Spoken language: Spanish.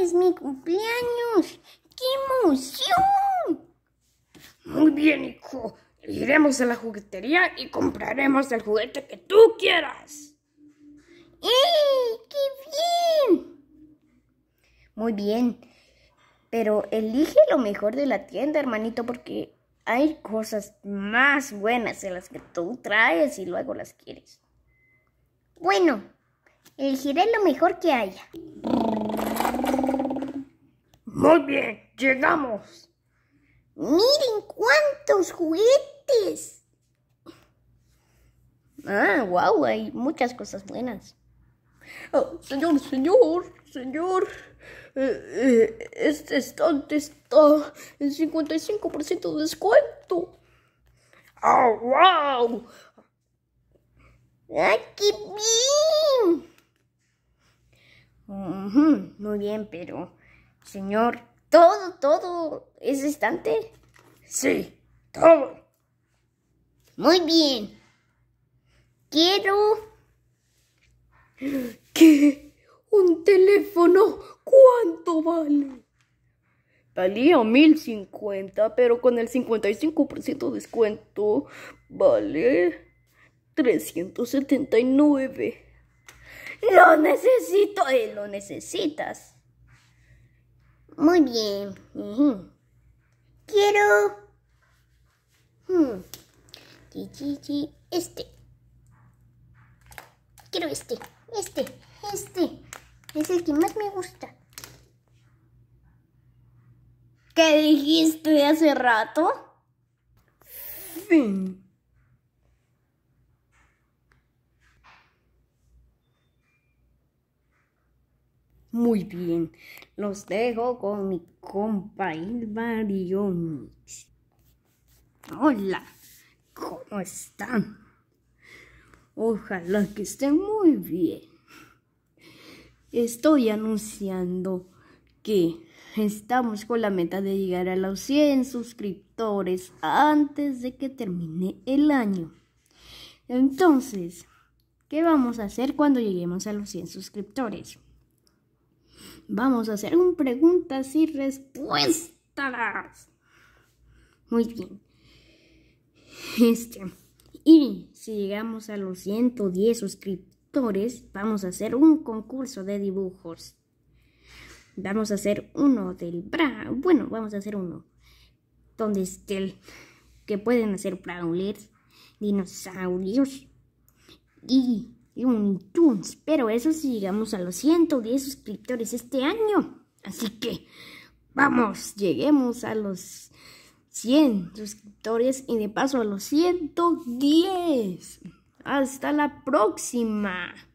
es mi cumpleaños. ¡Qué emoción! Muy bien, hijo. Iremos a la juguetería y compraremos el juguete que tú quieras. ¡Ey! ¡Eh! ¡Qué bien! Muy bien. Pero elige lo mejor de la tienda, hermanito, porque hay cosas más buenas en las que tú traes y luego las quieres. Bueno, elegiré lo mejor que haya. Muy bien, llegamos. Miren cuántos juguetes. Ah, wow, hay muchas cosas buenas. Oh, señor, señor, señor. Eh, eh, este estante está en 55% de descuento. ¡Oh, wow! ¡Ay, qué bien! muy bien, pero Señor, todo, todo es estante. Sí, todo. Muy bien. Quiero ¿Qué? un teléfono, ¿cuánto vale? Valía 1050, pero con el 55% descuento vale 379. Lo necesito, eh, lo necesitas. Muy bien. Quiero... Hmm, este. Quiero este, este, este. Es el que más me gusta. ¿Qué dijiste hace rato? Fin. Muy bien, los dejo con mi compa Ilvarionix. Hola, ¿cómo están? Ojalá que estén muy bien. Estoy anunciando que estamos con la meta de llegar a los 100 suscriptores antes de que termine el año. Entonces, ¿qué vamos a hacer cuando lleguemos a los 100 suscriptores? Vamos a hacer un preguntas y respuestas. Muy bien. Este. Y si llegamos a los 110 suscriptores, vamos a hacer un concurso de dibujos. Vamos a hacer uno del bra. Bueno, vamos a hacer uno. Donde esté el que pueden hacer brawlers, dinosaurios y y un iTunes, pero eso si llegamos a los 110 suscriptores este año. Así que vamos, lleguemos a los 100 suscriptores y de paso a los 110. Hasta la próxima.